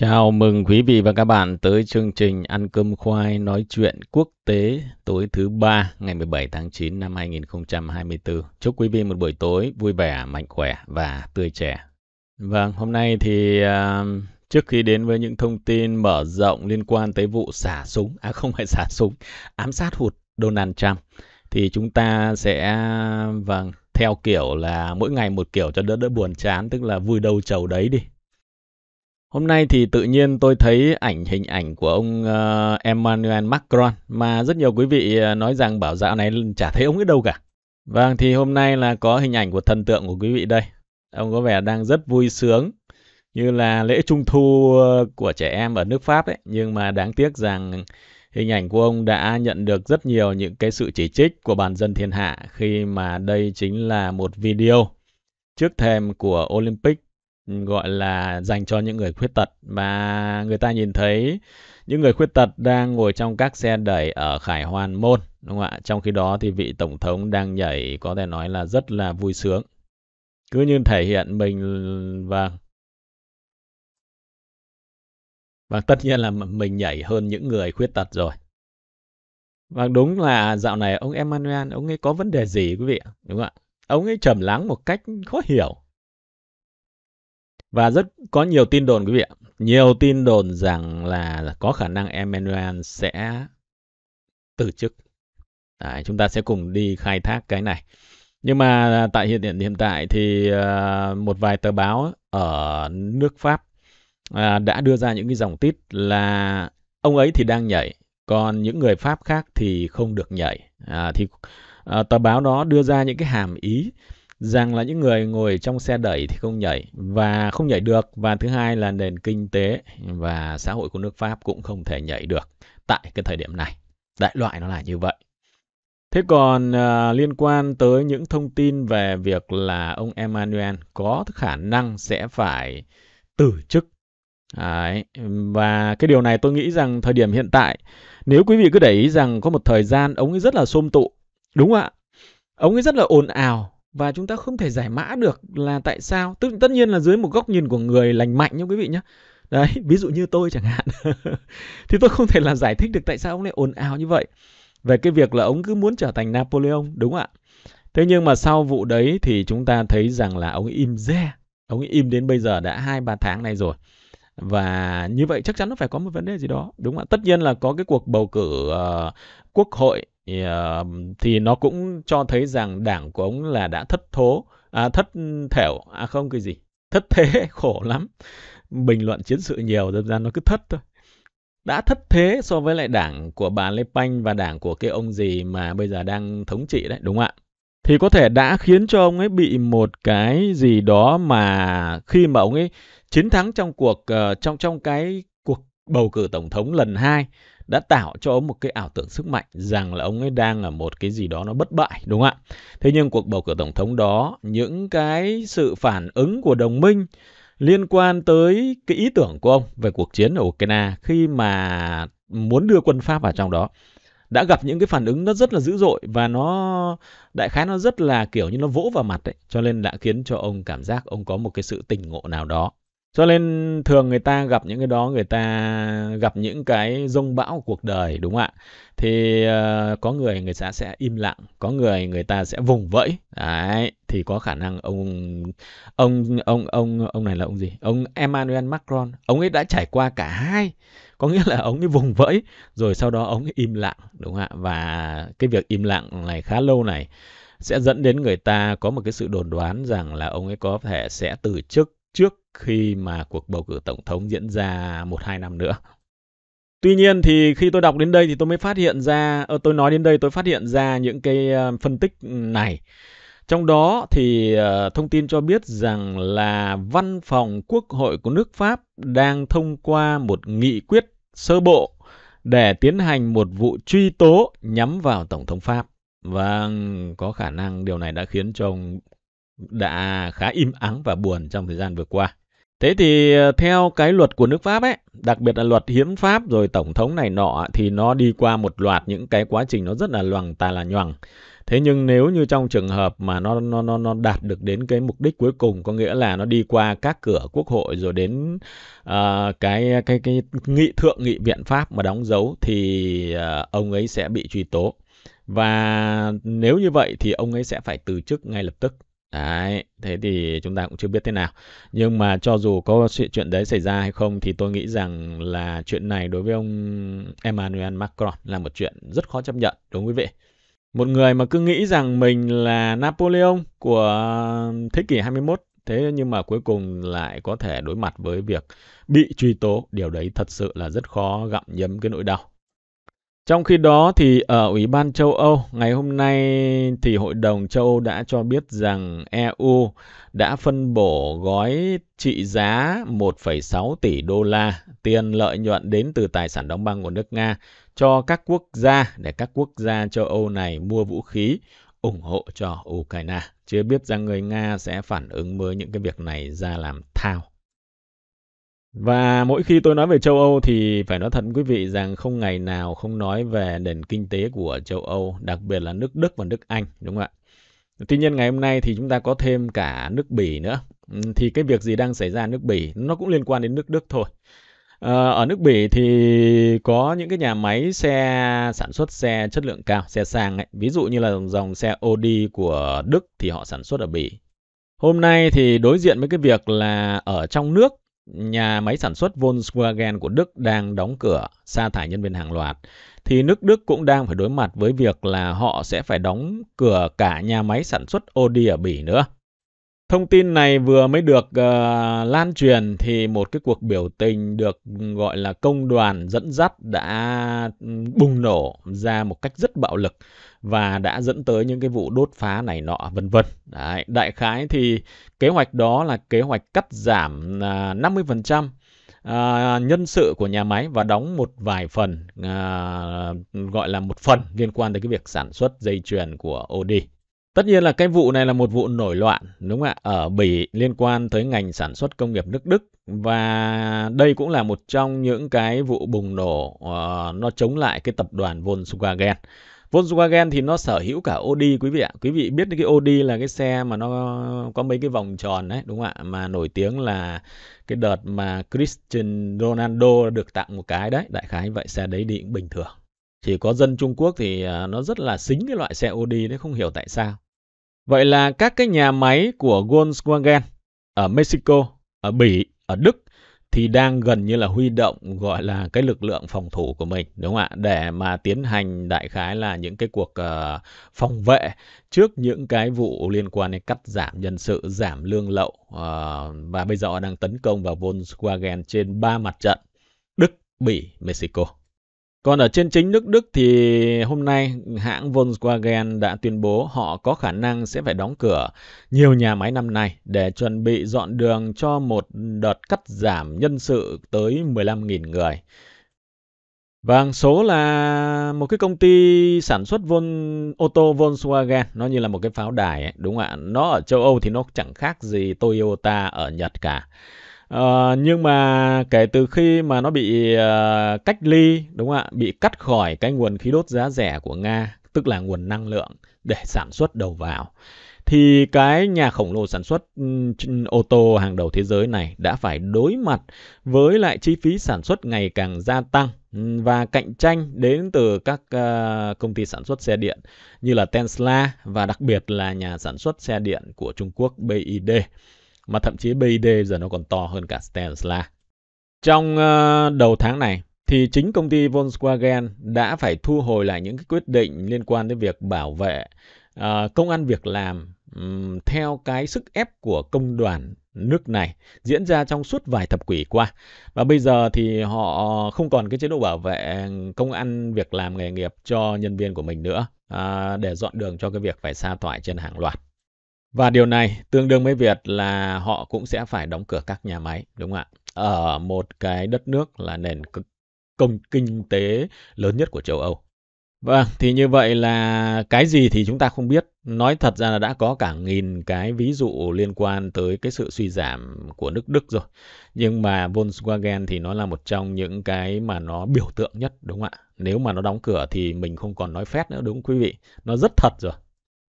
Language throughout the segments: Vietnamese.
Chào mừng quý vị và các bạn tới chương trình Ăn cơm khoai nói chuyện quốc tế tối thứ ba ngày 17 tháng 9 năm 2024. Chúc quý vị một buổi tối vui vẻ, mạnh khỏe và tươi trẻ. Vâng, hôm nay thì uh, trước khi đến với những thông tin mở rộng liên quan tới vụ xả súng, à không phải xả súng, ám sát hụt Donald Trump, thì chúng ta sẽ, vâng, theo kiểu là mỗi ngày một kiểu cho đỡ đỡ buồn chán, tức là vui đâu chầu đấy đi Hôm nay thì tự nhiên tôi thấy ảnh hình ảnh của ông uh, Emmanuel Macron mà rất nhiều quý vị ờ, nói rằng bảo dạo này chả thấy ông ấy đâu cả. Vâng thì hôm nay là có hình ảnh của thần tượng của quý vị đây. Ông có vẻ đang rất vui sướng như là lễ trung thu ờ, của trẻ em ở nước Pháp ấy, nhưng mà đáng tiếc rằng hình ảnh của ông đã nhận được rất nhiều những cái sự chỉ trích của bàn dân thiên hạ khi mà đây chính là một video trước thềm của Olympic gọi là dành cho những người khuyết tật và người ta nhìn thấy những người khuyết tật đang ngồi trong các xe đẩy ở Khải Hoàn Môn đúng không ạ? Trong khi đó thì vị tổng thống đang nhảy có thể nói là rất là vui sướng. Cứ như thể hiện mình và và vâng. vâng, tất nhiên là mình nhảy hơn những người khuyết tật rồi. Và vâng, đúng là dạo này ông Emmanuel, ông ấy có vấn đề gì quý vị Đúng không ạ? Ông ấy trầm lắng một cách khó hiểu. Và rất có nhiều tin đồn quý vị ạ. Nhiều tin đồn rằng là có khả năng Emmanuel sẽ từ chức. Đấy, chúng ta sẽ cùng đi khai thác cái này. Nhưng mà tại hiện hiện hiện tại thì ờ, một vài tờ báo ở nước Pháp ờ, đã đưa ra những cái dòng tít là ông ấy thì đang nhảy, còn những người Pháp khác thì không được nhảy. À, thì ờ, tờ báo đó đưa ra những cái hàm ý rằng là những người ngồi trong xe đẩy thì không nhảy và không nhảy được và thứ hai là nền kinh tế và xã hội của nước Pháp cũng không thể nhảy được tại cái thời điểm này. Đại loại nó là như vậy. Thế còn uh, liên quan tới những thông tin về việc là ông Emmanuel có khả năng sẽ phải từ chức. Đấy. Và cái điều này tôi nghĩ rằng thời điểm hiện tại, nếu quý vị cứ để ý rằng có một thời gian ông ấy rất là xôm tụ, đúng không ạ? Ông ấy rất là ồn ào, và chúng ta không thể giải mã được là tại sao tức tất nhiên là dưới một góc nhìn của người lành mạnh nhá quý vị nhé đấy ví dụ như tôi chẳng hạn thì tôi không thể là giải thích được tại sao ông lại ồn ào như vậy về cái việc là ông cứ muốn trở thành Napoleon đúng không ạ thế nhưng mà sau vụ đấy thì chúng ta thấy rằng là ông im re ông im đến bây giờ đã hai ba tháng này rồi và như vậy chắc chắn nó phải có một vấn đề gì đó đúng không ạ tất nhiên là có cái cuộc bầu cử uh, quốc hội Ờ, thì nó cũng cho thấy rằng đảng của ông là đã thất thố à, thất thẻo à không cái gì thất thế khổ lắm bình luận chiến sự nhiều dần ra nó cứ thất thôi đã thất thế so với lại đảng của bà Lê Panh và đảng của cái ông gì mà bây giờ đang thống trị đấy đúng không ạ thì có thể đã khiến cho ông ấy bị một cái gì đó mà khi mà ông ấy chiến thắng trong cuộc ờ, trong trong cái cuộc bầu cử tổng thống lần hai đã tạo cho ông một cái ảo tưởng sức mạnh rằng là ông ấy đang là một cái gì đó nó bất bại đúng không ạ? Thế nhưng cuộc bầu cử tổng thống đó, những cái sự phản ứng của đồng minh liên quan tới cái ý tưởng của ông về cuộc chiến ở Ukraine khi mà muốn đưa quân Pháp vào trong đó đã gặp những cái phản ứng nó rất là dữ dội và nó đại khái nó rất là kiểu như nó vỗ vào mặt ấy, cho nên đã khiến cho ông cảm giác ông có một cái sự tỉnh ngộ nào đó cho nên thường người ta gặp những cái đó người ta gặp những cái rông bão của cuộc đời đúng không ạ thì uh, có người người ta sẽ im lặng có người người ta sẽ vùng vẫy đấy thì có khả năng ông ông ông ông ông này là ông gì ông Emmanuel Macron ông ấy đã trải qua cả hai có nghĩa là ông ấy vùng vẫy rồi sau đó ông ấy im lặng đúng không ạ và cái việc im lặng này khá lâu này sẽ dẫn đến người ta có một cái sự đồn đoán rằng là ông ấy có thể sẽ từ chức trước khi mà cuộc bầu cử tổng thống diễn ra một hai năm nữa. Tuy nhiên thì khi tôi đọc đến đây thì tôi mới phát hiện ra, ờ, tôi nói đến đây tôi phát hiện ra những cái ờ, phân tích ừ, này. Trong đó thì ờ, thông tin cho biết rằng là văn phòng quốc hội của nước Pháp đang thông qua một nghị quyết sơ bộ để tiến hành một vụ truy tố nhắm vào Tổng thống Pháp. Và vâng, có khả năng điều này đã khiến cho ông đã khá im ắng và buồn trong thời gian vừa qua. Thế thì ờ, theo cái luật của nước Pháp ấy, đặc biệt là luật hiến pháp rồi tổng thống này nọ thì nó đi qua một loạt những cái quá trình nó rất là loằng tà là nhoằng. Thế nhưng nếu như trong trường hợp mà nó nó nó nó đạt được đến cái mục đích cuối cùng có nghĩa là nó đi qua các cửa quốc hội rồi đến uh, cái cái cái nghị thượng nghị viện Pháp mà đóng dấu thì uh, ông ấy sẽ bị truy tố. Và nếu như vậy thì ông ấy sẽ phải từ chức ngay lập tức. Đấy, thế thì chúng ta cũng chưa biết thế nào. Nhưng mà cho dù có sự chuyện đấy xảy ra hay không thì tôi nghĩ rằng là chuyện này đối với ông Emmanuel Macron là một chuyện rất khó chấp nhận, đúng quý vị? Một người mà cứ nghĩ rằng mình là Napoleon của um, thế kỷ 21 thế nhưng mà cuối cùng lại có thể đối mặt với việc bị truy tố, điều đấy thật sự là rất khó gặm nhấm cái nỗi đau trong khi đó thì ở Ủy ban châu Âu, ngày hôm nay thì Hội đồng châu Âu đã cho biết rằng EU đã phân bổ gói trị giá 1,6 tỷ đô la tiền lợi nhuận đến từ tài sản đóng băng của nước Nga cho các quốc gia để các quốc gia châu Âu này mua vũ khí ủng hộ cho Ukraine. Chưa biết rằng người Nga sẽ phản ứng với những cái việc này ra làm thao. Và mỗi khi tôi nói về châu Âu thì phải nói thật quý vị rằng không ngày nào không nói về nền kinh tế của châu Âu, đặc biệt là nước Đức và nước Anh, đúng không ạ? Tuy nhiên ngày hôm nay thì chúng ta có thêm cả nước Bỉ nữa. Thì cái việc gì đang xảy ra nước Bỉ nó cũng liên quan đến nước Đức thôi. Ờ, ở nước Bỉ thì có những cái nhà máy xe sản xuất xe chất lượng cao, xe sang ấy. Ví dụ như là dòng xe Audi của Đức thì họ sản xuất ở Bỉ. Hôm nay thì đối diện với cái việc là ở trong nước nhà máy sản xuất Volkswagen của Đức đang đóng cửa, sa thải nhân viên hàng loạt, thì nước Đức cũng đang phải đối mặt với việc là họ sẽ phải đóng cửa cả nhà máy sản xuất Audi ở Bỉ nữa. Thông tin này vừa mới được uh, lan truyền thì một cái cuộc biểu tình được gọi là công đoàn dẫn dắt đã ừ, bùng nổ ra một cách rất bạo lực và đã dẫn tới những cái vụ đốt phá này nọ vân vân. Đấy, đại khái thì kế hoạch đó là kế hoạch cắt giảm uh, à, 50% À, nhân sự của nhà máy và đóng một vài phần à, gọi là một phần liên quan tới cái việc sản xuất dây chuyền của OD Tất nhiên là cái vụ này là một vụ nổi loạn, đúng không ạ? Ở Bỉ liên quan tới ngành sản xuất công nghiệp nước Đức và đây cũng là một trong những cái vụ bùng nổ uh, nó chống lại cái tập đoàn Volkswagen. Volkswagen thì nó sở hữu cả Audi quý vị ạ. Quý vị biết cái Audi là cái xe mà nó có mấy cái vòng tròn đấy đúng không ạ? Mà nổi tiếng là cái đợt mà Christian Ronaldo được tặng một cái đấy, đại khái vậy xe đấy đi bình thường. Chỉ có dân Trung Quốc thì à, nó rất là xính cái loại xe Audi đấy, không hiểu tại sao. Vậy là các cái nhà máy của Volkswagen ở Mexico, ở Bỉ, ở Đức thì đang gần như là huy động gọi là cái lực lượng phòng thủ của mình đúng không ạ để mà tiến hành đại khái là những cái cuộc ờ, phòng vệ trước những cái vụ liên quan đến cắt giảm nhân sự giảm lương lậu ờ, và bây giờ đang tấn công vào Volkswagen trên ba mặt trận Đức, Bỉ, Mexico. Còn ở trên chính nước Đức thì hôm nay hãng Volkswagen đã tuyên bố họ có khả năng sẽ phải đóng cửa nhiều nhà máy năm nay để chuẩn bị dọn đường cho một đợt cắt giảm nhân sự tới 15.000 người. vàng số là một cái công ty sản xuất vol, ô tô Volkswagen, nó như là một cái pháo đài ấy, đúng không ạ? Nó ở châu Âu thì nó chẳng khác gì Toyota ở Nhật cả. À, nhưng mà kể từ khi mà nó bị uh, cách ly đúng không ạ, bị cắt khỏi cái nguồn khí đốt giá rẻ của Nga, tức là nguồn năng lượng để sản xuất đầu vào thì cái nhà khổng lồ sản xuất ừ, ô tô hàng đầu thế giới này đã phải đối mặt với lại chi phí sản xuất ngày càng gia tăng ừ, và cạnh tranh đến từ các uh, công ty sản xuất xe điện như là Tesla và đặc biệt là nhà sản xuất xe điện của Trung Quốc BYD mà thậm chí BID giờ nó còn to hơn cả Tesla. Trong ờ, đầu tháng này thì chính công ty Volkswagen đã phải thu hồi lại những cái quyết định liên quan đến việc bảo vệ ờ, công an việc làm theo cái sức ép của công đoàn nước này diễn ra trong suốt vài thập kỷ qua. Và bây giờ thì họ không còn cái chế độ bảo vệ công ăn việc làm nghề nghiệp cho nhân viên của mình nữa à, để dọn đường cho cái việc phải sa thải trên hàng loạt. Và điều này tương đương với việc là họ cũng sẽ phải đóng cửa các nhà máy, đúng không ạ? Ở một cái đất nước là nền công kinh tế lớn nhất của châu Âu. Vâng, thì như vậy là cái gì thì chúng ta không biết. Nói thật ra là đã có cả nghìn cái ví dụ liên quan tới cái sự suy giảm của nước Đức rồi. Nhưng mà Volkswagen thì nó là một trong những cái mà nó biểu tượng nhất đúng không ạ? Nếu mà nó đóng cửa thì mình không còn nói phép nữa đúng không quý vị? Nó rất thật rồi.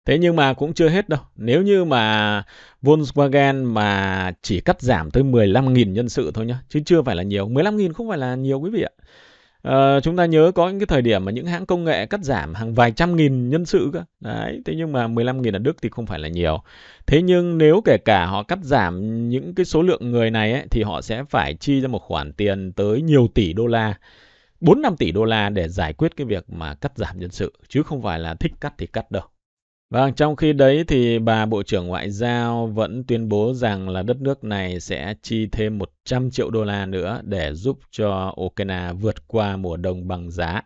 Thế nhưng mà cũng chưa hết đâu. Nếu như mà Volkswagen mà chỉ cắt giảm tới 15.000 nhân sự thôi nhá, chứ chưa phải là nhiều. 15.000 không phải là nhiều quý vị ạ. À, chúng ta nhớ có những cái thời điểm mà những hãng công nghệ cắt giảm hàng vài trăm nghìn nhân sự cơ. Đấy, thế nhưng mà 15 nghìn ở Đức thì không phải là nhiều. Thế nhưng nếu kể cả họ cắt giảm những cái số lượng người này ấy, thì họ sẽ phải chi ra một khoản tiền tới nhiều tỷ đô la. 4-5 tỷ đô la để giải quyết cái việc mà cắt giảm nhân sự chứ không phải là thích cắt thì cắt đâu. Vâng, trong khi đấy thì bà Bộ trưởng Ngoại giao vẫn tuyên bố rằng là đất nước này sẽ chi thêm 100 triệu đô la nữa để giúp cho Ukraine vượt qua mùa đông bằng giá.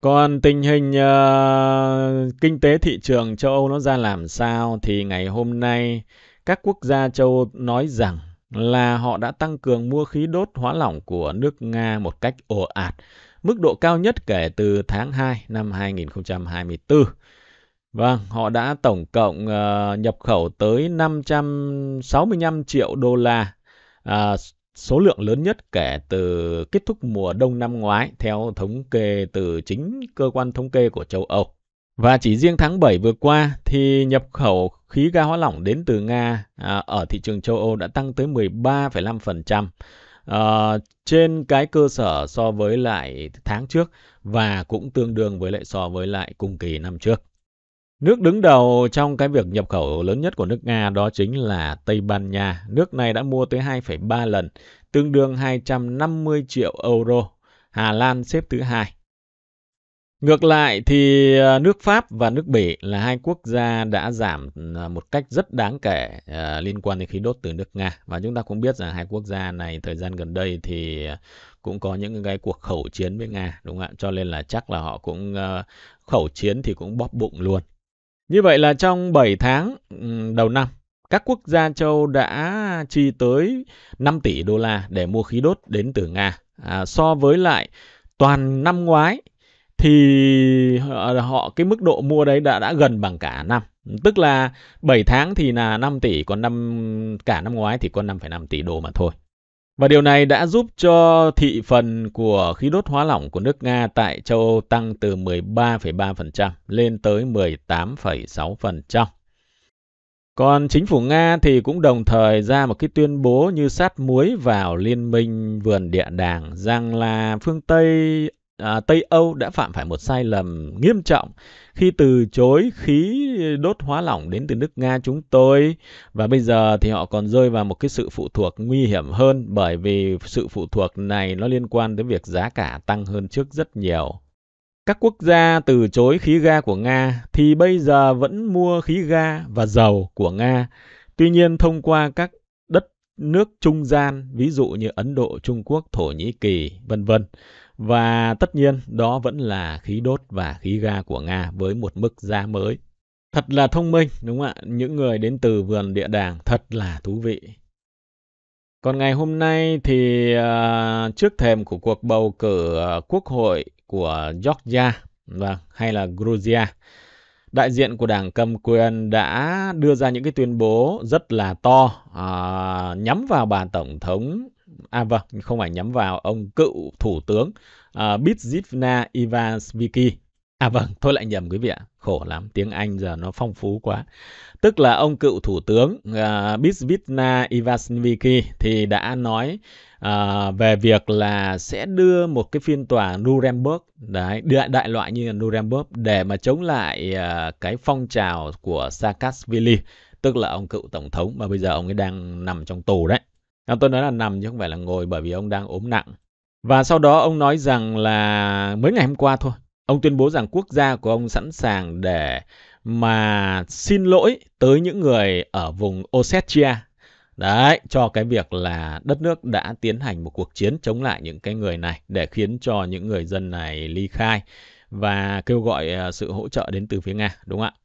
Còn tình hình uh, kinh tế thị trường châu Âu nó ra làm sao thì ngày hôm nay các quốc gia châu Âu nói rằng là họ đã tăng cường mua khí đốt hóa lỏng của nước Nga một cách ồ ạt, mức độ cao nhất kể từ tháng 2 năm 2024. Vâng, họ đã tổng cộng uh, nhập khẩu tới 565 triệu đô la, à, số lượng lớn nhất kể từ kết thúc mùa đông năm ngoái theo thống kê từ chính cơ quan thống kê của châu Âu. Và chỉ riêng tháng 7 vừa qua thì nhập khẩu khí ga hóa lỏng đến từ Nga à, ở thị trường châu Âu đã tăng tới 13,5% à, ờ, trên cái cơ sở so với lại tháng trước và cũng tương đương với lại so với lại cùng kỳ năm trước. Nước đứng đầu trong cái việc nhập khẩu lớn nhất của nước Nga đó chính là Tây Ban Nha. Nước này đã mua tới 2,3 lần, tương đương 250 triệu euro. Hà Lan xếp thứ hai. Ngược lại thì ờ, nước Pháp và nước Bỉ là hai quốc gia đã giảm ờ, một cách rất đáng kể ờ, liên quan đến khí đốt từ nước Nga. Và chúng ta cũng biết rằng hai quốc gia này thời gian gần đây thì cũng có những cái cuộc khẩu chiến với Nga, đúng không ạ? Cho nên là chắc là họ cũng khẩu chiến thì cũng bóp bụng luôn. Như vậy là trong 7 tháng ừ, đầu năm, các quốc gia châu đã chi tới 5 tỷ đô la để mua khí đốt đến từ Nga. À, so với lại toàn năm ngoái thì ờ, họ, cái mức độ mua đấy đã đã gần bằng cả năm. Tức là 7 tháng thì là 5 tỷ, còn năm cả năm ngoái thì còn 5,5 tỷ đô mà thôi. Và điều này đã giúp cho thị phần của khí đốt hóa lỏng của nước Nga tại châu Âu tăng từ 13,3% lên tới 18,6%. Còn chính phủ Nga thì cũng đồng thời ra một cái tuyên bố như sát muối vào liên minh vườn địa đàng rằng là phương Tây à, Tây Âu đã phạm phải một sai lầm nghiêm trọng khi từ chối khí đốt hóa lỏng đến từ nước Nga chúng tôi và bây giờ thì họ còn rơi vào một cái sự phụ thuộc nguy hiểm hơn bởi vì sự phụ thuộc này nó liên quan đến việc giá cả tăng hơn trước rất nhiều. Các quốc gia từ chối khí ga của Nga thì bây giờ vẫn mua khí ga và dầu của Nga. Tuy nhiên thông qua các đất nước trung gian, ví dụ như Ấn Độ, Trung Quốc, Thổ Nhĩ Kỳ, vân vân và tất nhiên đó vẫn là khí đốt và khí ga của Nga với một mức giá mới. Thật là thông minh, đúng không ạ? Những người đến từ vườn địa đàng thật là thú vị. Còn ngày hôm nay thì uh, trước thềm của cuộc bầu cử ờ, quốc hội của Georgia và vâng, hay là Georgia, đại diện của đảng cầm quyền đã đưa ra những cái tuyên bố rất là to uh, nhắm vào bà tổng thống à vâng không phải nhắm vào ông cựu thủ tướng uh, à, Bidzivna Ivansviki À vâng, thôi lại nhầm quý vị ạ. Khổ lắm, tiếng Anh giờ nó phong phú quá. Tức là ông cựu thủ tướng uh, à, Bisvitna Ivasniviki thì đã nói uh, về việc là sẽ đưa một cái phiên tòa Nuremberg, đấy, đại, đại loại như là Nuremberg để mà chống lại uh, cái phong trào của Saakashvili, tức là ông cựu tổng thống mà bây giờ ông ấy đang nằm trong tù đấy. À, tôi nói là nằm chứ không phải là ngồi bởi vì ông đang ốm nặng. Và sau đó ông nói rằng là mới ngày hôm qua thôi, ông tuyên bố rằng quốc gia của ông sẵn sàng để mà xin lỗi tới những người ở vùng Ossetia. Đấy, cho cái việc là đất nước đã tiến hành một cuộc chiến chống lại những cái người này để khiến cho những người dân này ly khai và kêu gọi ờ, sự hỗ trợ đến từ phía Nga, đúng không ạ?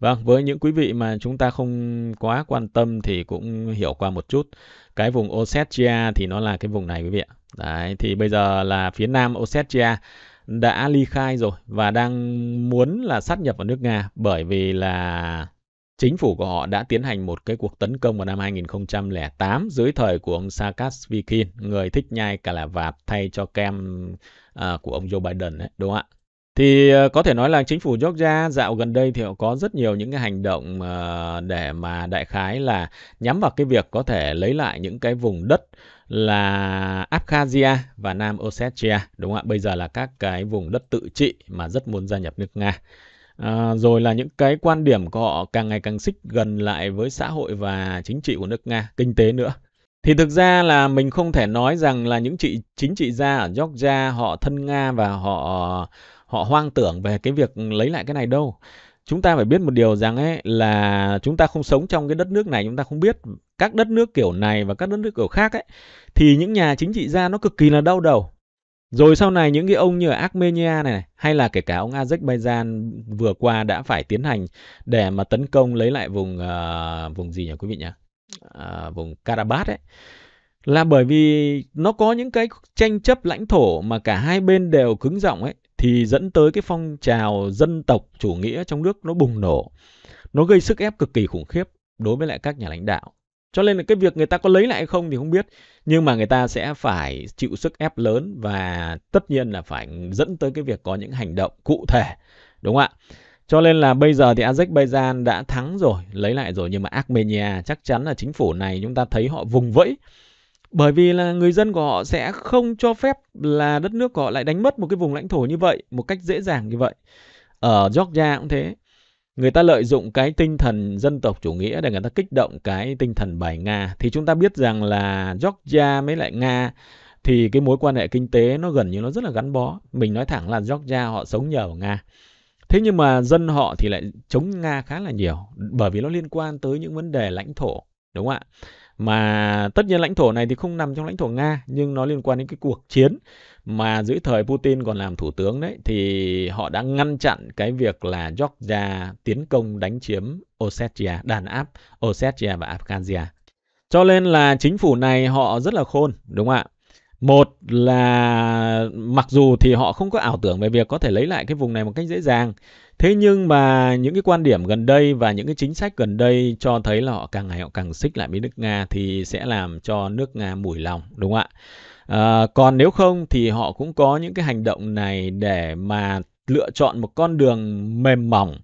Vâng, với những quý vị mà chúng ta không quá quan tâm thì cũng hiểu qua một chút. Cái vùng Ossetia thì nó là cái vùng này quý vị ạ. Đấy, thì bây giờ là phía nam Ossetia đã ly khai rồi và đang muốn là sát nhập vào nước Nga bởi vì là chính phủ của họ đã tiến hành một cái cuộc tấn công vào năm 2008 dưới thời của ông Saakashvili, người thích nhai cả là vạt thay cho kem à, của ông Joe Biden ấy, đúng không ạ? Thì ờ, có thể nói là chính phủ Georgia dạo gần đây thì họ có rất nhiều những cái hành động ờ, để mà đại khái là nhắm vào cái việc có thể lấy lại những cái vùng đất là Abkhazia và Nam Ossetia, đúng không ạ? Bây giờ là các cái vùng đất tự trị mà rất muốn gia nhập nước Nga. À, rồi là những cái quan điểm của họ càng ngày càng xích gần lại với xã hội và chính trị của nước Nga, kinh tế nữa. Thì thực ra là mình không thể nói rằng là những chị chính trị gia ở Georgia họ thân Nga và họ họ hoang tưởng về cái việc lấy lại cái này đâu chúng ta phải biết một điều rằng ấy là chúng ta không sống trong cái đất nước này chúng ta không biết các đất nước kiểu này và các đất nước kiểu khác ấy thì những nhà chính trị gia nó cực kỳ là đau đầu rồi sau này những cái ông như ở Armenia này, này hay là kể cả ông Azerbaijan vừa qua đã phải tiến hành để mà tấn công lấy lại vùng uh, vùng gì nhỉ quý vị nhỉ? Uh, vùng Karabakh ấy là bởi vì nó có những cái tranh chấp lãnh thổ mà cả hai bên đều cứng giọng ấy thì dẫn tới cái phong trào dân tộc chủ nghĩa trong nước nó bùng nổ. Nó gây sức ép cực kỳ khủng khiếp đối với lại các nhà lãnh đạo. Cho nên là cái việc người ta có lấy lại không thì không biết, nhưng mà người ta sẽ phải chịu sức ép lớn và tất nhiên là phải dẫn tới cái việc có những hành động cụ thể, đúng không ạ? Cho nên là bây giờ thì Azerbaijan đã thắng rồi, lấy lại rồi nhưng mà Armenia chắc chắn là chính phủ này chúng ta thấy họ vùng vẫy bởi vì là người dân của họ sẽ không cho phép là đất nước của họ lại đánh mất một cái vùng lãnh thổ như vậy một cách dễ dàng như vậy. Ở Georgia cũng thế. Người ta lợi dụng cái tinh thần dân tộc chủ nghĩa để người ta kích động cái tinh thần bài Nga. Thì chúng ta biết rằng là Georgia mới lại Nga thì cái mối quan hệ kinh tế nó gần như nó rất là gắn bó. Mình nói thẳng là Georgia họ sống nhờ ở Nga. Thế nhưng mà dân họ thì lại chống Nga khá là nhiều bởi vì nó liên quan tới những vấn đề lãnh thổ đúng không ạ mà tất nhiên lãnh thổ này thì không nằm trong lãnh thổ nga nhưng nó liên quan đến cái cuộc chiến mà dưới thời putin còn làm thủ tướng đấy thì họ đã ngăn chặn cái việc là georgia tiến công đánh chiếm ossetia đàn áp ossetia và abkhazia cho nên là chính phủ này họ rất là khôn đúng không ạ một là mặc dù thì họ không có ảo tưởng về việc có thể lấy lại cái vùng này một cách dễ dàng thế nhưng mà những cái quan điểm gần đây và những cái chính sách gần đây cho thấy là họ càng ngày họ càng xích lại với nước nga thì sẽ làm cho nước nga mủi lòng đúng không ạ à, còn nếu không thì họ cũng có những cái hành động này để mà lựa chọn một con đường mềm mỏng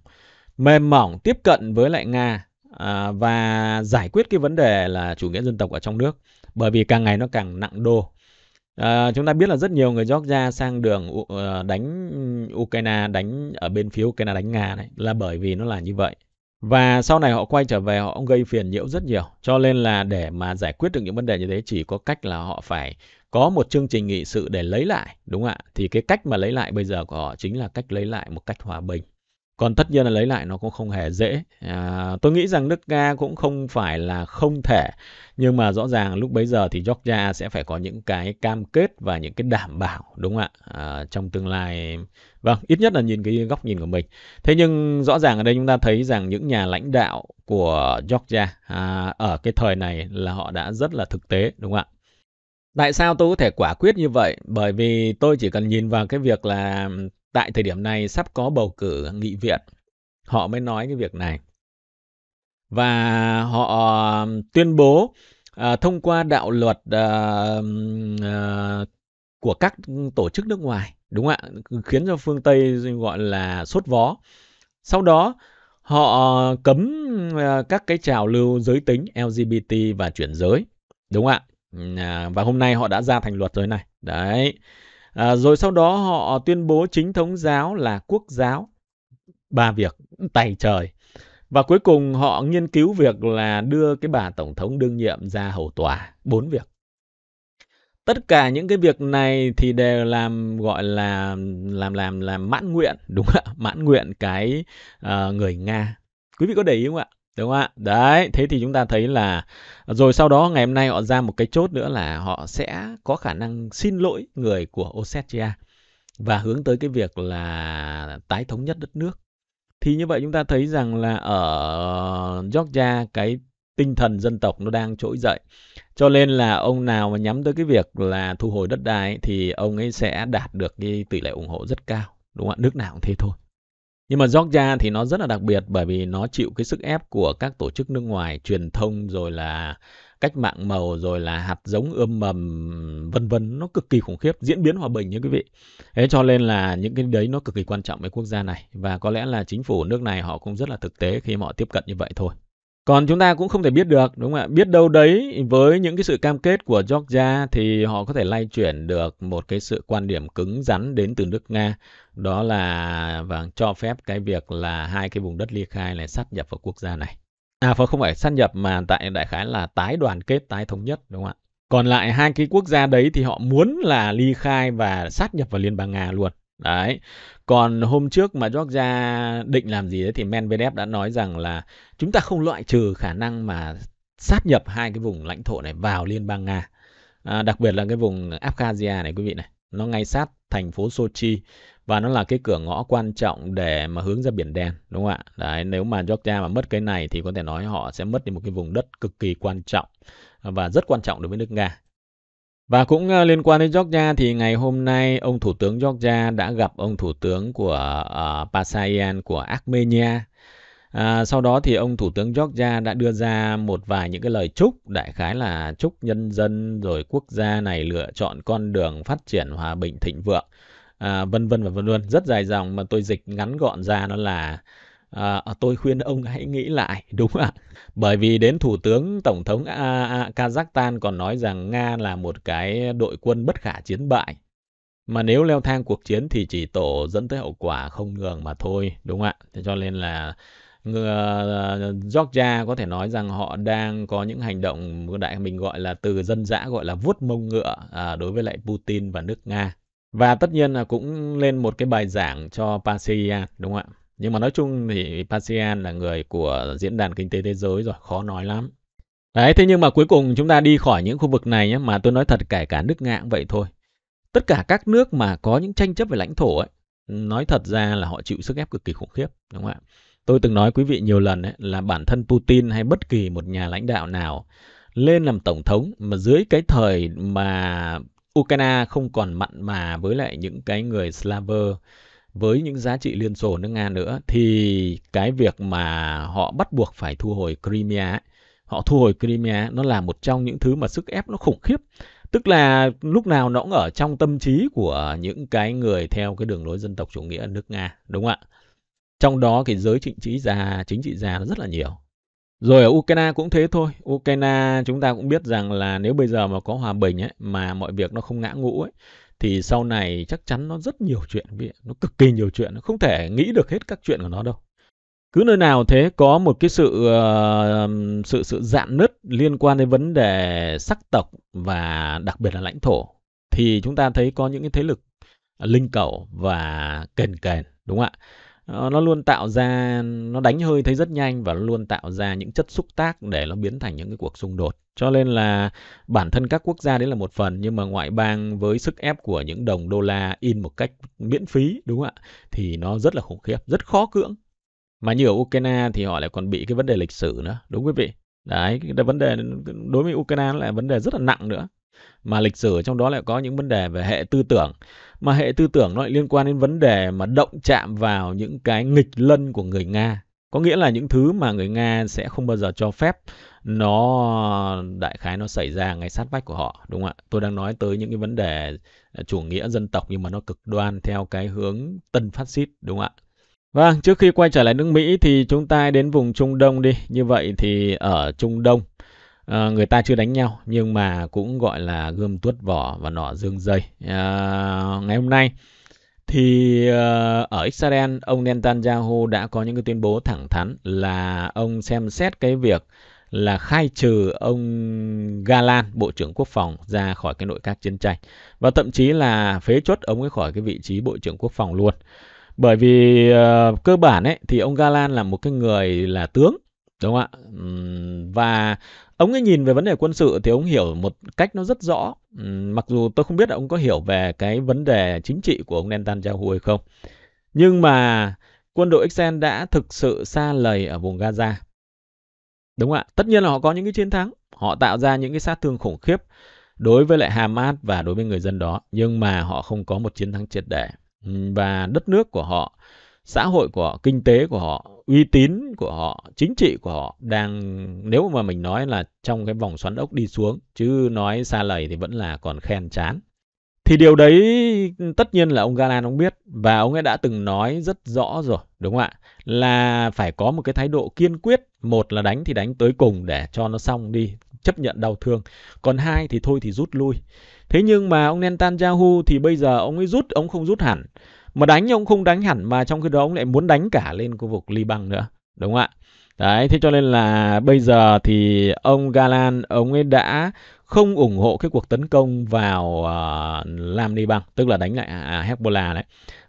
mềm mỏng tiếp cận với lại nga à, và giải quyết cái vấn đề là chủ nghĩa dân tộc ở trong nước bởi vì càng ngày nó càng nặng đô À, chúng ta biết là rất nhiều người Georgia sang đường ờ, đánh Ukraine, đánh ở bên phía Ukraine đánh Nga này là bởi vì nó là như vậy. Và sau này họ quay trở về họ gây phiền nhiễu rất nhiều. Cho nên là để mà giải quyết được những vấn đề như thế chỉ có cách là họ phải có một chương trình nghị sự để lấy lại, đúng không ạ? Thì cái cách mà lấy lại bây giờ của họ chính là cách lấy lại một cách hòa bình còn tất nhiên là lấy lại nó cũng không hề dễ à, tôi nghĩ rằng nước nga cũng không phải là không thể nhưng mà rõ ràng lúc bấy giờ thì georgia sẽ phải có những cái cam kết và những cái đảm bảo đúng không ạ à, trong tương lai vâng ít nhất là nhìn cái góc nhìn của mình thế nhưng rõ ràng ở đây chúng ta thấy rằng những nhà lãnh đạo của georgia à, ở cái thời này là họ đã rất là thực tế đúng không ạ Tại sao tôi có thể quả quyết như vậy? Bởi vì tôi chỉ cần nhìn vào cái việc là tại thời điểm này sắp có bầu cử nghị viện họ mới nói cái việc này và họ tuyên bố à, thông qua đạo luật à, à, của các tổ chức nước ngoài đúng không ạ khiến cho phương tây gọi là sốt vó sau đó họ cấm à, các cái trào lưu giới tính lgbt và chuyển giới đúng không ạ à, và hôm nay họ đã ra thành luật rồi này đấy À, rồi sau đó họ tuyên bố chính thống giáo là quốc giáo. Ba việc tay trời. Và cuối cùng họ nghiên cứu việc là đưa cái bà tổng thống đương nhiệm ra hầu tòa. Bốn việc. Tất cả những cái việc này thì đều làm gọi là làm làm làm mãn nguyện đúng không ạ? Mãn nguyện cái uh, người Nga. Quý vị có để ý không ạ? đúng không ạ đấy thế thì chúng ta thấy là à, rồi sau đó ngày hôm nay họ ra một cái chốt nữa là họ sẽ có khả năng xin lỗi người của Ossetia và hướng tới cái việc là tái thống nhất đất nước thì như vậy chúng ta thấy rằng là ở Georgia cái tinh thần dân tộc nó đang trỗi dậy cho nên là ông nào mà nhắm tới cái việc là thu hồi đất đai thì ông ấy sẽ đạt được cái tỷ lệ ủng hộ rất cao đúng không ạ nước nào cũng thế thôi nhưng mà Georgia thì nó rất là đặc biệt bởi vì nó chịu cái sức ép của các tổ chức nước ngoài, truyền thông rồi là cách mạng màu rồi là hạt giống ươm mầm vân vân nó cực kỳ khủng khiếp diễn biến hòa bình như quý vị thế cho nên là những cái đấy nó cực kỳ quan trọng với quốc gia này và có lẽ là chính phủ nước này họ cũng rất là thực tế khi họ tiếp cận như vậy thôi còn chúng ta cũng không thể biết được đúng không ạ biết đâu đấy với những cái sự cam kết của Georgia thì họ có thể lay chuyển được một cái sự quan điểm cứng rắn đến từ nước Nga đó là vâng cho phép cái việc là hai cái vùng đất ly khai này sát nhập vào quốc gia này. À vâng, không phải sát nhập mà tại đại khái là tái đoàn kết, tái thống nhất đúng không ạ? Còn lại hai cái quốc gia đấy thì họ muốn là ly khai và sát nhập vào Liên bang Nga luôn. Đấy. Còn hôm trước mà Georgia định làm gì đấy thì Medvedev đã nói rằng là chúng ta không loại trừ khả năng mà sát nhập hai cái vùng lãnh thổ này vào Liên bang Nga. À, đặc biệt là cái vùng Abkhazia này quý vị này, nó ngay sát thành phố Sochi và nó là cái cửa ngõ quan trọng để mà hướng ra biển đen đúng không ạ đấy nếu mà Georgia mà mất cái này thì có thể nói họ sẽ mất đi một cái vùng đất cực kỳ quan trọng à, và rất quan trọng đối với nước Nga và cũng à, liên quan đến Georgia thì ngày hôm nay ông thủ tướng Georgia đã gặp ông thủ tướng của uh, à, Pasaian của Armenia À, sau đó thì ông thủ tướng Georgia đã đưa ra một vài những cái lời chúc, đại khái là chúc nhân dân rồi quốc gia này lựa chọn con đường phát triển hòa bình thịnh vượng à, vân vân và vân vân rất dài dòng mà tôi dịch ngắn gọn ra nó là à, ờ, tôi khuyên ông hãy nghĩ lại đúng ạ bởi vì đến thủ tướng tổng thống à, à, Kazakhstan còn nói rằng Nga là một cái đội quân bất khả chiến bại mà nếu leo thang cuộc chiến thì chỉ tổ dẫn tới hậu quả không ngường mà thôi đúng ạ thế cho nên là à, Georgia có thể nói rằng họ đang có những hành động đại mình gọi là từ dân dã gọi là vuốt mông ngựa à, đối với lại Putin và nước Nga và tất nhiên là cũng lên một cái bài giảng cho Pasian, đúng không ạ? Nhưng mà nói chung thì Pasian là người của diễn đàn kinh tế thế giới rồi, khó nói lắm. Đấy, thế nhưng mà cuối cùng chúng ta đi khỏi những khu vực này nhé, mà tôi nói thật kể cả nước Nga cũng vậy thôi. Tất cả các nước mà có những tranh chấp về lãnh thổ ấy, nói thật ra là họ chịu sức ép cực kỳ khủng khiếp, đúng không ạ? Tôi từng nói quý vị nhiều lần ấy, là bản thân Putin hay bất kỳ một nhà lãnh đạo nào lên làm tổng thống mà dưới cái thời mà Ukraine không còn mặn mà với lại những cái người Slaver với những giá trị liên xô nước Nga nữa thì cái việc mà họ bắt buộc phải thu hồi Crimea họ thu hồi Crimea nó là một trong những thứ mà sức ép nó khủng khiếp tức là lúc nào nó cũng ở trong tâm trí của những cái người theo cái đường lối dân tộc chủ nghĩa nước Nga đúng không ạ trong đó cái giới chính trị gia chính trị gia nó rất là nhiều rồi ở Ukraine cũng thế thôi. Ukraine chúng ta cũng biết rằng là nếu bây giờ mà có hòa bình ấy, mà mọi việc nó không ngã ngũ ấy, thì sau này chắc chắn nó rất nhiều chuyện. Nó cực kỳ nhiều chuyện. Nó không thể nghĩ được hết các chuyện của nó đâu. Cứ nơi nào thế có một cái sự uh, sự sự dạn nứt liên quan đến vấn đề sắc tộc và đặc biệt là lãnh thổ thì chúng ta thấy có những cái thế lực ờ, linh cầu và kền kền đúng không ạ? Ờ, nó luôn tạo ra nó đánh hơi thấy rất nhanh và nó luôn tạo ra những chất xúc tác để nó biến thành những cái cuộc xung đột cho nên là bản thân các quốc gia đấy là một phần nhưng mà ngoại bang với sức ép của những đồng đô la in một cách miễn phí đúng không ạ thì nó rất là khủng khiếp rất khó cưỡng mà như ở Ukraine thì họ lại còn bị cái vấn đề lịch sử nữa đúng quý vị đấy cái vấn đề đối với Ukraine là vấn đề rất là nặng nữa mà lịch sử trong đó lại có những vấn đề về hệ tư tưởng mà hệ tư tưởng nó lại liên quan đến vấn đề mà động chạm vào những cái nghịch lân của người Nga có nghĩa là những thứ mà người Nga sẽ không bao giờ cho phép nó đại khái nó xảy ra ngay sát vách của họ đúng không ạ tôi đang nói tới những cái vấn đề à, chủ nghĩa dân tộc nhưng mà nó cực đoan theo cái hướng tân phát xít đúng không ạ Vâng, trước khi quay trở lại nước Mỹ thì chúng ta đến vùng Trung Đông đi. Như vậy thì ở Trung Đông Ờ, người ta chưa đánh nhau nhưng mà cũng gọi là gươm tuốt vỏ và nỏ dương dây à, ngày hôm nay thì ờ, ở Israel ông Netanyahu đã có những cái tuyên bố thẳng thắn là ông xem xét cái việc là khai trừ ông Galan, Bộ trưởng Quốc phòng ra khỏi cái nội các chiến tranh và thậm chí là phế chốt ông ấy khỏi cái vị trí Bộ trưởng Quốc phòng luôn. Bởi vì uh, cơ bản ấy thì ông Galan là một cái người là tướng Đúng không ạ? và ông ấy nhìn về vấn đề quân sự thì ông hiểu một cách nó rất rõ. mặc dù tôi không biết là ông có hiểu về cái vấn đề chính trị của ông Netanyahu hay không. Nhưng mà quân đội Israel đã thực sự xa lầy ở vùng Gaza. Đúng ạ? Tất nhiên là họ có những cái chiến thắng. Họ tạo ra những cái sát thương khủng khiếp đối với lại Hamas và đối với người dân đó. Nhưng mà họ không có một chiến thắng triệt để. Và đất nước của họ xã hội của họ, kinh tế của họ, uy tín của họ, chính trị của họ đang nếu mà mình nói là trong cái vòng xoắn ốc đi xuống chứ nói xa lầy thì vẫn là còn khen chán. Thì điều đấy tất nhiên là ông Galan ông biết và ông ấy đã từng nói rất rõ rồi, đúng không ạ? Là phải có một cái thái độ kiên quyết, một là đánh thì đánh tới cùng để cho nó xong đi, chấp nhận đau thương. Còn hai thì thôi thì rút lui. Thế nhưng mà ông Netanyahu thì bây giờ ông ấy rút, ông không rút hẳn mà đánh nhưng ông không đánh hẳn mà trong khi đó ông lại muốn đánh cả lên khu vực Liban nữa đúng không ạ đấy thế cho nên là bây giờ thì ông Galan ông ấy đã không ủng hộ cái cuộc tấn công vào uh, ờ, làm Liban tức là đánh lại à, à, Hezbollah đấy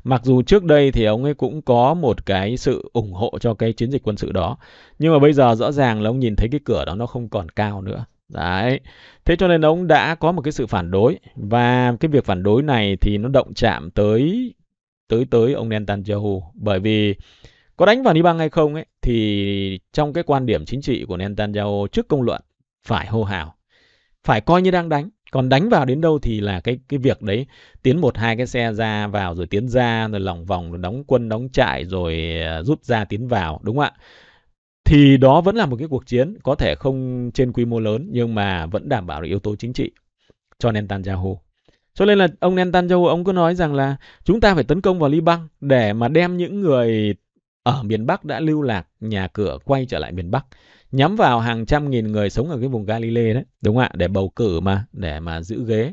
mặc dù trước đây thì ông ấy cũng có một cái sự ủng hộ cho cái chiến dịch quân sự đó nhưng mà bây giờ rõ ràng là ông nhìn thấy cái cửa đó nó không còn cao nữa Đấy. Thế cho nên ông đã có một cái sự phản đối và cái việc phản đối này thì nó động chạm tới tới tới ông Netanyahu bởi vì có đánh vào Liban hay không ấy thì trong cái quan điểm chính trị của Netanyahu trước công luận phải hô hào, phải coi như đang đánh. Còn đánh vào đến đâu thì là cái cái việc đấy tiến một hai cái xe ra vào rồi tiến ra rồi lòng vòng rồi đóng quân đóng trại rồi ờ, rút ra tiến vào đúng không ạ? Thì đó vẫn là một cái cuộc chiến có thể không trên quy mô lớn nhưng mà vẫn đảm bảo được yếu tố chính trị cho Netanyahu. Cho nên là ông Netanyahu ông cứ nói rằng là chúng ta phải tấn công vào Liban để mà đem những người ở miền Bắc đã lưu lạc nhà cửa quay trở lại miền Bắc nhắm vào hàng trăm nghìn người sống ở cái vùng Galilee đấy, đúng không ạ? Để bầu cử mà, để mà giữ ghế.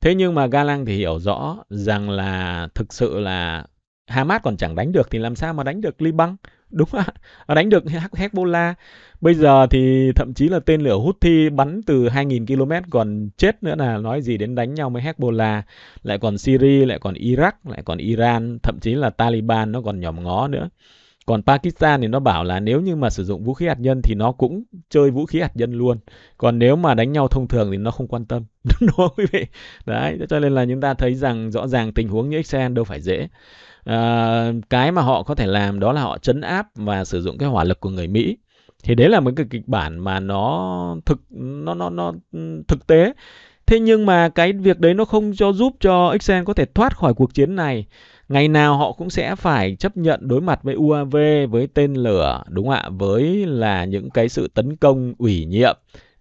Thế nhưng mà Galang thì hiểu rõ rằng là thực sự là Hamas còn chẳng đánh được thì làm sao mà đánh được Liban? đúng ạ à. đánh được Hezbollah bây giờ thì thậm chí là tên lửa Houthi bắn từ 2.000 km còn chết nữa là nói gì đến đánh nhau với Hezbollah lại còn Syria lại còn Iraq lại còn Iran thậm chí là Taliban nó còn nhòm ngó nữa còn Pakistan thì nó bảo là nếu như mà sử dụng vũ khí hạt nhân thì nó cũng chơi vũ khí hạt nhân luôn. Còn nếu mà đánh nhau thông thường thì nó không quan tâm. Đúng không quý vị? Đấy, cho nên là chúng ta thấy rằng rõ ràng tình huống như Israel đâu phải dễ. Ờ, cái mà họ có thể làm đó là họ chấn áp và sử dụng cái hỏa lực của người Mỹ thì đấy là một cái kịch bản mà nó thực nó nó nó ừ, thực tế thế nhưng mà cái việc đấy nó không cho giúp cho Excel có thể thoát khỏi cuộc chiến này ngày nào họ cũng sẽ phải chấp nhận đối mặt với UAV với tên lửa đúng không ạ với là những cái sự tấn công ủy nhiệm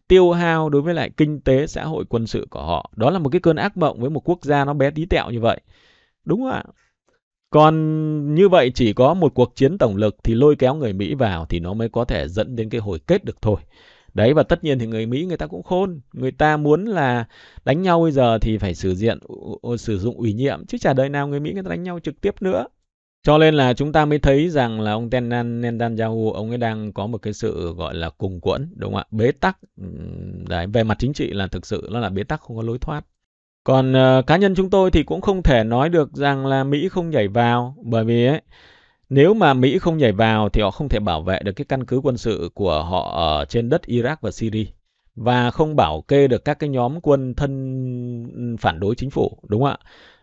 tiêu hao đối với lại kinh tế xã hội quân sự của họ đó là một cái cơn ác mộng với một quốc gia nó bé tí tẹo như vậy đúng không ạ còn như vậy chỉ có một cuộc chiến tổng lực thì lôi kéo người Mỹ vào thì nó mới có thể dẫn đến cái hồi kết được thôi. Đấy và tất nhiên thì người Mỹ người ta cũng khôn, người ta muốn là đánh nhau bây giờ thì phải sử diện sử dụng ủy nhiệm chứ chả đời nào người Mỹ người ta đánh nhau trực tiếp nữa. Cho nên là chúng ta mới thấy rằng là ông Tenan Netanyahu ông ấy đang có một cái sự gọi là cùng quẫn đúng không ạ? Bế tắc đấy về mặt chính trị là thực sự nó là bế tắc không có lối thoát. Còn uh, cá nhân chúng tôi thì cũng không thể nói được rằng là Mỹ không nhảy vào bởi vì ấy, nếu mà Mỹ không nhảy vào thì họ không thể bảo vệ được cái căn cứ quân sự của họ ở trên đất Iraq và Syria và không bảo kê được các cái nhóm quân thân ừ, phản đối chính phủ đúng không ạ?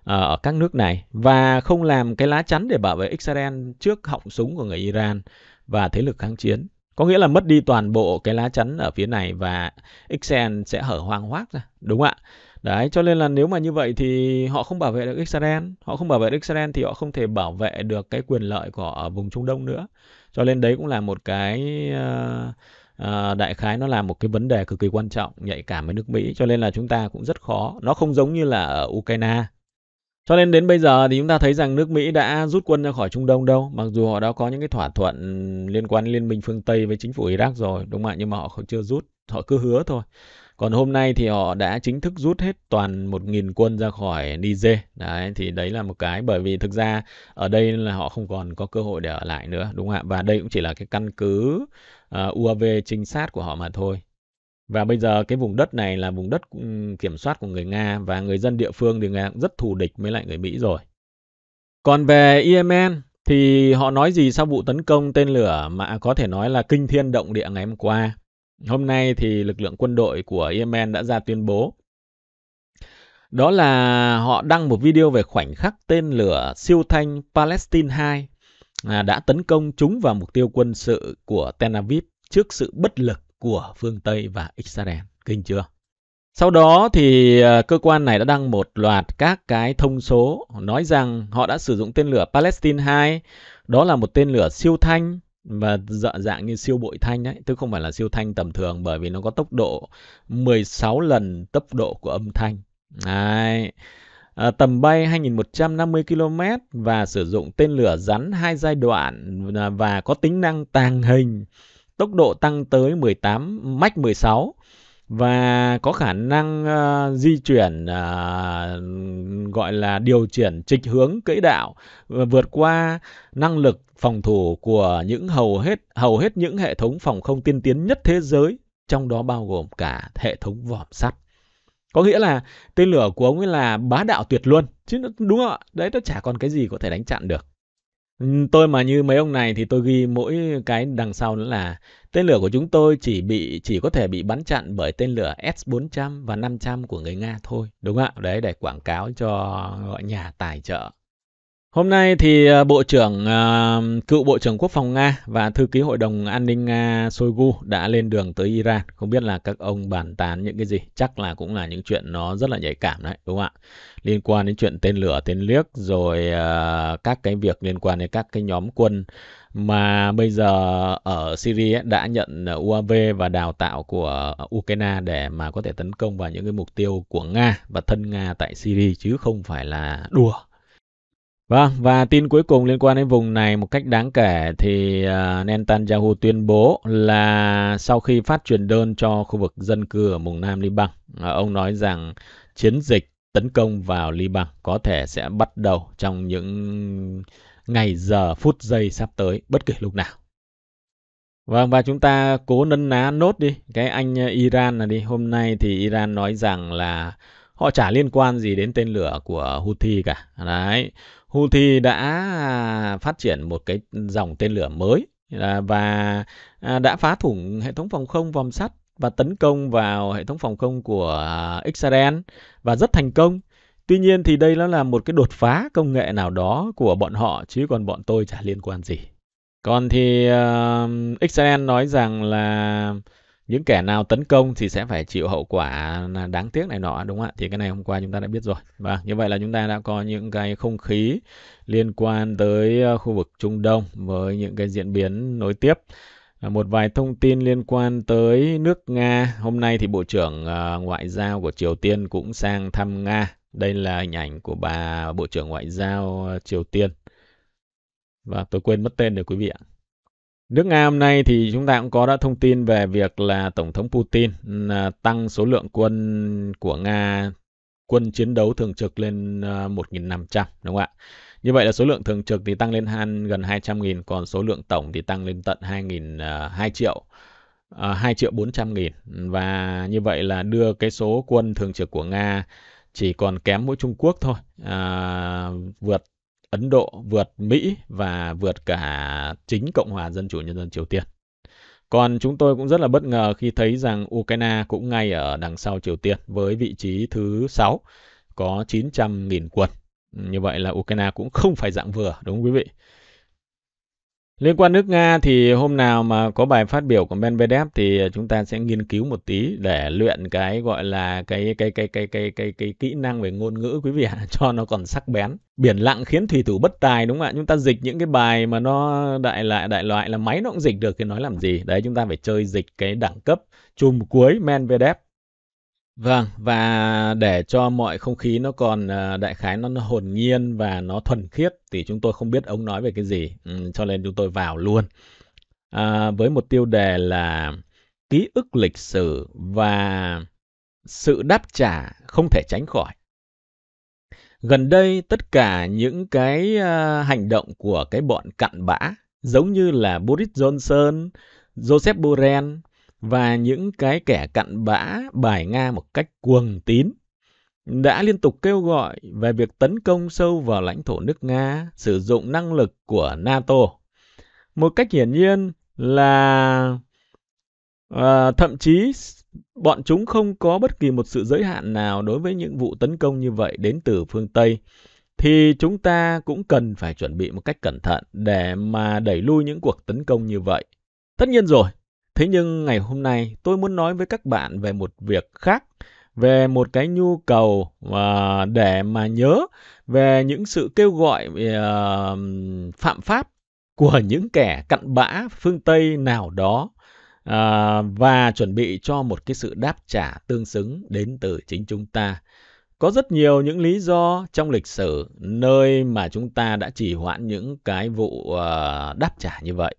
Ờ, ở các nước này và không làm cái lá chắn để bảo vệ Israel trước họng súng của người Iran và thế lực kháng chiến. Có nghĩa là mất đi toàn bộ cái lá chắn ở phía này và Israel sẽ hở hoang hoác ra, đúng không ạ? Đấy, cho nên là nếu mà như vậy thì họ không bảo vệ được Israel, họ không bảo vệ được Israel thì họ không thể bảo vệ được cái quyền lợi của ở vùng Trung Đông nữa. Cho nên đấy cũng là một cái uh, uh, đại khái nó là một cái vấn đề cực kỳ quan trọng nhạy cảm với nước Mỹ, cho nên là chúng ta cũng rất khó. Nó không giống như là ở Ukraine. Cho nên đến bây giờ thì chúng ta thấy rằng nước Mỹ đã rút quân ra khỏi Trung Đông đâu, mặc dù họ đã có những cái thỏa thuận liên quan liên minh phương Tây với chính phủ Iraq rồi, đúng không ạ? Nhưng mà họ chưa rút, họ cứ hứa thôi. Còn hôm nay thì họ đã chính thức rút hết toàn 1.000 quân ra khỏi Niger. Đấy, thì đấy là một cái bởi vì thực ra ở đây là họ không còn có cơ hội để ở lại nữa, đúng không ạ? Và đây cũng chỉ là cái căn cứ uh, ờ, UAV trinh sát của họ mà thôi. Và bây giờ cái vùng đất này là vùng đất kiểm soát của người Nga và người dân địa phương thì Nga cũng rất thù địch với lại người Mỹ rồi. Còn về Yemen thì họ nói gì sau vụ tấn công tên lửa mà có thể nói là kinh thiên động địa ngày hôm qua Hôm nay thì lực lượng quân đội của Yemen đã ra tuyên bố. Đó là họ đăng một video về khoảnh khắc tên lửa siêu thanh Palestine 2 à, đã tấn công chúng vào mục tiêu quân sự của Tel Aviv trước sự bất lực của phương Tây và Israel. Kinh chưa? Sau đó thì à, cơ quan này đã đăng một loạt các cái thông số nói rằng họ đã sử dụng tên lửa Palestine 2, đó là một tên lửa siêu thanh và dạng dạng như siêu bội thanh đấy, tức không phải là siêu thanh tầm thường bởi vì nó có tốc độ 16 lần tốc độ của âm thanh. Đấy. À, tầm bay 2150 km và sử dụng tên lửa rắn hai giai đoạn và có tính năng tàng hình, tốc độ tăng tới 18 mach 16 và có khả năng uh, di chuyển uh, gọi là điều chuyển trịch hướng cưỡi đạo ờ, vượt qua năng lực phòng thủ của những hầu hết hầu hết những hệ thống phòng không tiên tiến nhất thế giới, trong đó bao gồm cả hệ thống vòm sắt. Có nghĩa là tên lửa của ông ấy là bá đạo tuyệt luôn, chứ đúng không ạ? Đấy nó chả còn cái gì có thể đánh chặn được. Tôi mà như mấy ông này thì tôi ghi mỗi cái đằng sau nữa là tên lửa của chúng tôi chỉ bị chỉ có thể bị bắn chặn bởi tên lửa S400 và 500 của người Nga thôi, đúng không ạ? Đấy để quảng cáo cho gọi nhà tài trợ. Hôm nay thì à, Bộ trưởng à, cựu Bộ trưởng Quốc phòng Nga và thư ký Hội đồng An ninh Nga Shoigu đã lên đường tới Iran. Không biết là các ông bàn tán những cái gì, chắc là cũng là những chuyện nó rất là nhạy cảm đấy, đúng không ạ? Liên quan đến chuyện tên lửa, tên liếc rồi à, các cái việc liên quan đến các cái nhóm quân mà bây giờ ở Syria đã nhận UAV và đào tạo của Ukraine để mà có thể tấn công vào những cái mục tiêu của Nga và thân Nga tại Syria chứ không phải là đùa Vâng, và tin cuối cùng liên quan đến vùng này một cách đáng kể thì uh, Netanyahu tuyên bố là sau khi phát truyền đơn cho khu vực dân cư ở vùng Nam Liban, uh, ông nói rằng chiến dịch tấn công vào Liban có thể sẽ bắt đầu trong những ngày giờ phút giây sắp tới bất kỳ lúc nào. Vâng và chúng ta cố nấn ná nốt đi cái anh Iran là đi. Hôm nay thì Iran nói rằng là họ chả liên quan gì đến tên lửa của Houthi cả. Đấy. Houthi đã à, phát triển một cái dòng tên lửa mới à, và à, đã phá thủng hệ thống phòng không vòm sắt và tấn công vào hệ thống phòng không của Israel và rất thành công. Tuy nhiên thì đây nó là một cái đột phá công nghệ nào đó của bọn họ chứ còn bọn tôi chả liên quan gì. Còn thì uh, Israel nói rằng là những kẻ nào tấn công thì sẽ phải chịu hậu quả đáng tiếc này nọ đúng không ạ thì cái này hôm qua chúng ta đã biết rồi và vâng, như vậy là chúng ta đã có những cái không khí liên quan tới ờ, khu vực Trung Đông với những cái diễn biến nối tiếp à, một vài thông tin liên quan tới nước Nga hôm nay thì Bộ trưởng ờ, Ngoại giao của Triều Tiên cũng sang thăm Nga đây là hình ảnh của bà Bộ trưởng Ngoại giao ờ, Triều Tiên và tôi quên mất tên rồi quý vị ạ Nước Nga hôm nay thì chúng ta cũng có đã thông tin về việc là Tổng thống Putin à, tăng số lượng quân của Nga quân chiến đấu thường trực lên 1.500 ờ, đúng không ạ? Như vậy là số lượng thường trực thì tăng lên gần 200.000 còn số lượng tổng thì tăng lên tận 2 2 ờ, triệu 2 ờ, triệu 400 nghìn và như vậy là đưa cái số quân thường trực của Nga chỉ còn kém mỗi Trung Quốc thôi à, vượt Ấn Độ vượt Mỹ và vượt cả chính Cộng hòa Dân chủ Nhân dân Triều Tiên. Còn chúng tôi cũng rất là bất ngờ khi thấy rằng Ukraine cũng ngay ở đằng sau Triều Tiên với vị trí thứ 6 có 900.000 quân. Như vậy là Ukraine cũng không phải dạng vừa đúng không quý vị? Liên quan nước Nga thì hôm nào mà có bài phát biểu của Medvedev thì chúng ta sẽ nghiên cứu một tí để luyện cái gọi là cái cái cái cái cái cái cái kỹ năng về ngôn ngữ quý vị ạ cho nó còn sắc bén. Biển lặng khiến thủy thủ bất tài đúng không ạ? Chúng ta dịch những cái bài mà nó đại lại đại loại là máy nó cũng dịch được thì nói làm gì? Đấy chúng ta phải chơi dịch cái đẳng cấp chùm cuối Medvedev Vâng, và để cho mọi không khí nó còn ờ, đại khái nó, nó hồn nhiên và nó thuần khiết thì chúng tôi không biết ông nói về cái gì, ừ, cho nên chúng tôi vào luôn. À, với một tiêu đề là ký ức lịch sử và sự đáp trả không thể tránh khỏi. Gần đây tất cả những cái à, hành động của cái bọn cặn bã giống như là Boris Johnson, Joseph Borrell và những cái kẻ cặn bã bài Nga một cách cuồng tín đã liên tục kêu gọi về việc tấn công sâu vào lãnh thổ nước Nga sử dụng năng lực của NATO. Một cách hiển nhiên là à, thậm chí bọn chúng không có bất kỳ một sự giới hạn nào đối với những vụ tấn công như vậy đến từ phương Tây thì chúng ta cũng cần phải chuẩn bị một cách cẩn thận để mà đẩy lui những cuộc tấn công như vậy. Tất nhiên rồi, Thế nhưng ngày hôm nay tôi muốn nói với các bạn về một việc khác, về một cái nhu cầu uh, để mà nhớ về những sự kêu gọi uh, phạm pháp của những kẻ cặn bã phương Tây nào đó uh, và chuẩn bị cho một cái sự đáp trả tương xứng đến từ chính chúng ta. Có rất nhiều những lý do trong lịch sử nơi mà chúng ta đã trì hoãn những cái vụ uh, đáp trả như vậy.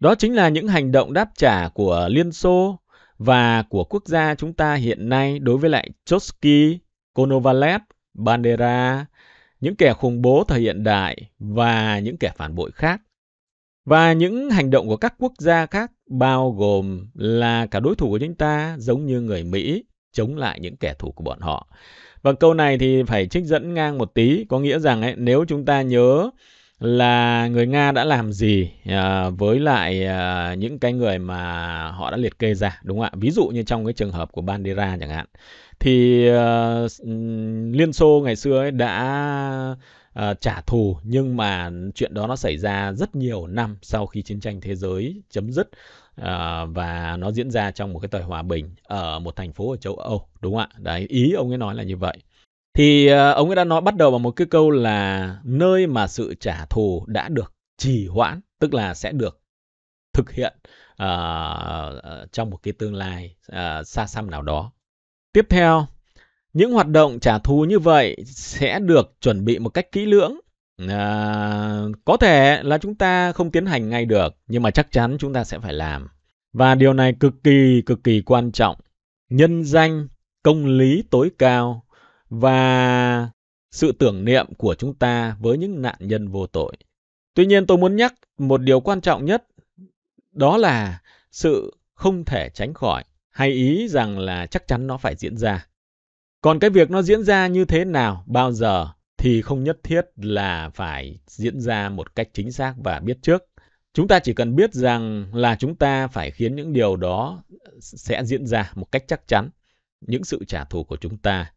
Đó chính là những hành động đáp trả của Liên Xô và của quốc gia chúng ta hiện nay đối với lại Trotsky, Konovalev, Bandera, những kẻ khủng bố thời hiện đại và những kẻ phản bội khác. Và những hành động của các quốc gia khác bao gồm là cả đối thủ của chúng ta giống như người Mỹ chống lại những kẻ thù của bọn họ. Và câu này thì phải trích dẫn ngang một tí, có nghĩa rằng ấy, nếu chúng ta nhớ là người Nga đã làm gì à, với lại à, những cái người mà họ đã liệt kê ra đúng không ạ? Ví dụ như trong cái trường hợp của Bandera chẳng hạn thì à, ừ, Liên Xô ngày xưa ấy đã trả thù nhưng mà chuyện đó nó xảy ra rất nhiều năm sau khi chiến tranh thế giới chấm dứt và nó diễn ra trong một cái thời hòa bình ở một thành phố ở châu Âu đúng không ạ? Đấy ý ông ấy nói là như vậy. Thì ờ, ông ấy đã nói bắt đầu bằng một cái câu là nơi mà sự trả thù đã được trì hoãn, tức là sẽ được thực hiện uh, trong một cái tương lai uh, xa xăm nào đó. Tiếp theo, những hoạt động trả thù như vậy sẽ được chuẩn bị một cách kỹ lưỡng. À, có thể là chúng ta không tiến hành ngay được, nhưng mà chắc chắn chúng ta sẽ phải làm. Và điều này cực kỳ cực kỳ quan trọng. Nhân danh, công lý tối cao và sự tưởng niệm của chúng ta với những nạn nhân vô tội. Tuy nhiên tôi muốn nhắc một điều quan trọng nhất đó là sự không thể tránh khỏi hay ý rằng là chắc chắn nó phải diễn ra. Còn cái việc nó diễn ra như thế nào, bao giờ thì không nhất thiết là phải diễn ra một cách chính xác và biết trước. Chúng ta chỉ cần biết rằng là chúng ta phải khiến những điều đó sẽ diễn ra một cách chắc chắn. Những sự trả thù của chúng ta